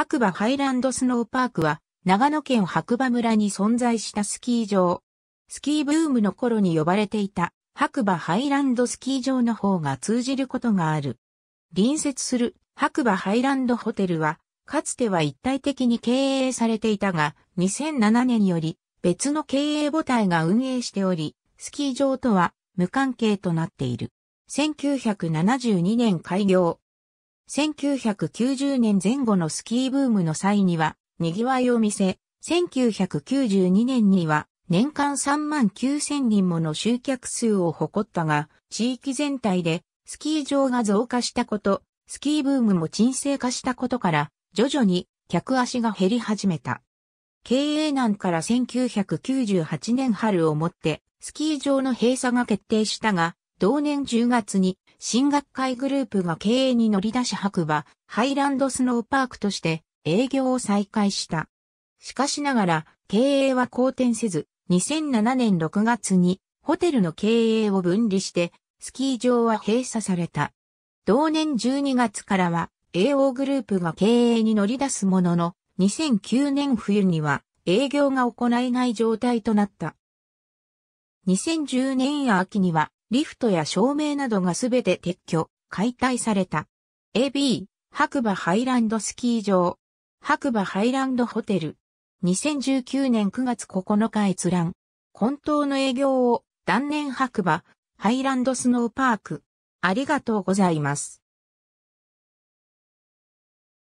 白馬ハイランドスノーパークは、長野県白馬村に存在したスキー場。スキーブームの頃に呼ばれていた白馬ハイランドスキー場の方が通じることがある。隣接する白馬ハイランドホテルは、かつては一体的に経営されていたが、2007年より別の経営母体が運営しており、スキー場とは無関係となっている。1972年開業、1990年前後のスキーブームの際には、賑わいを見せ、1992年には年間3万9000人もの集客数を誇ったが、地域全体でスキー場が増加したこと、スキーブームも沈静化したことから、徐々に客足が減り始めた。経営難から1998年春をもって、スキー場の閉鎖が決定したが、同年10月に新学会グループが経営に乗り出し白馬、ハイランドスノーパークとして営業を再開した。しかしながら、経営は好転せず、2007年6月にホテルの経営を分離して、スキー場は閉鎖された。同年12月からは、AO グループが経営に乗り出すものの、2009年冬には営業が行えない状態となった。2010年秋にはリフトや照明などがすべて撤去、解体された。AB、白馬ハイランドスキー場。白馬ハイランドホテル。2019年9月9日閲覧。本当の営業を断念白馬、ハイランドスノーパーク。ありがとうございます。